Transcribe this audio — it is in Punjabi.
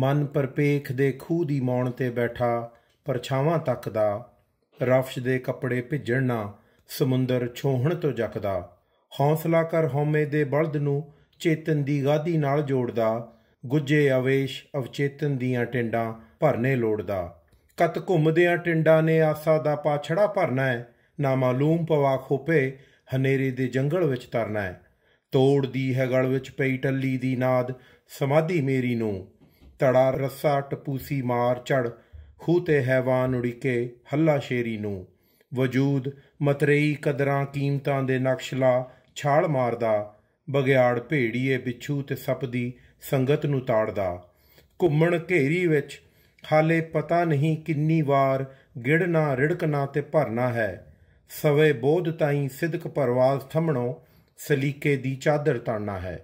ਮਨ ਪਰਪੇਖ ਦੇ ਖੂਹ ਦੀ ਮੌਣ ਤੇ ਬੈਠਾ ਪਰਛਾਵਾਂ ਤੱਕਦਾ ਰਫਸ਼ ਦੇ ਕੱਪੜੇ ਭਿੱਜਣਾ ਸਮੁੰਦਰ ਛੋਹਣ ਤੋਂ ਜਕਦਾ ਹੌਸਲਾ ਕਰ ਹਉਮੈ ਦੇ ਬਲਦ ਨੂੰ ਚੇਤਨ ਦੀ ਗਾਦੀ ਨਾਲ ਜੋੜਦਾ ਗੁੱਜੇ ਅਵੇਸ਼ ਅਵਚੇਤਨ ਦੀਆਂ ਟਿੰਡਾਂ ਭਰਨੇ ਲੋੜਦਾ ਕਤ ਘੁੰਮਦਿਆਂ ਟਿੰਡਾਂ ਨੇ ਆਸਾ ਦਾ ਪਾਛੜਾ ਭਰਨਾ ਹੈ ਨਾ ਮਾਲੂਮ ਪਵਾ ਖੋਪੇ ਹਨੇਰੇ ਦੇ ਜੰਗਲ ਵਿੱਚ ਤਰਨਾ ਹੈ ਤੋੜਦੀ ਹੈ ਗਲ ਵਿੱਚ ਪਈ ਟੱਲੀ ਦੀ ਨਾਦ ਸਮਾਧੀ ਮੇਰੀ ਨੂੰ ਤੜਾ ਰੱਸਾ ਟਪੂਸੀ ਮਾਰ ਚੜ ਖੂਤੇ ਹੈਵਾਨ ਉੜੀਕੇ ਹੱਲਾ ਸ਼ੇਰੀ ਨੂੰ ਵਜੂਦ ਮਤਰੇਈ ਕਦਰਾਂ ਕੀਮਤਾਂ ਦੇ ਨਕਸ਼ਲਾ ਛਾਲ ਮਾਰਦਾ ਬਗਿਆੜ ਭੇੜੀਏ ਬਿੱਛੂ ਤੇ ਸੱਪ ਦੀ ਸੰਗਤ ਨੂੰ ਤਾੜਦਾ ਘੁੰਮਣ ਘੇਰੀ ਵਿੱਚ ਹਾਲੇ ਪਤਾ ਨਹੀਂ ਕਿੰਨੀ ਵਾਰ ਗਿੜਨਾ ਰਿੜਕਣਾ ਤੇ ਭਰਨਾ ਹੈ ਸਵੇ ਬੋਧ ਤਾਈ ਸਿਦਕ ਪਰਵਾਜ਼ ਥਮਣੋ ਸਲੀਕੇ ਦੀ ਚਾਦਰ ਤਾਣਾ ਹੈ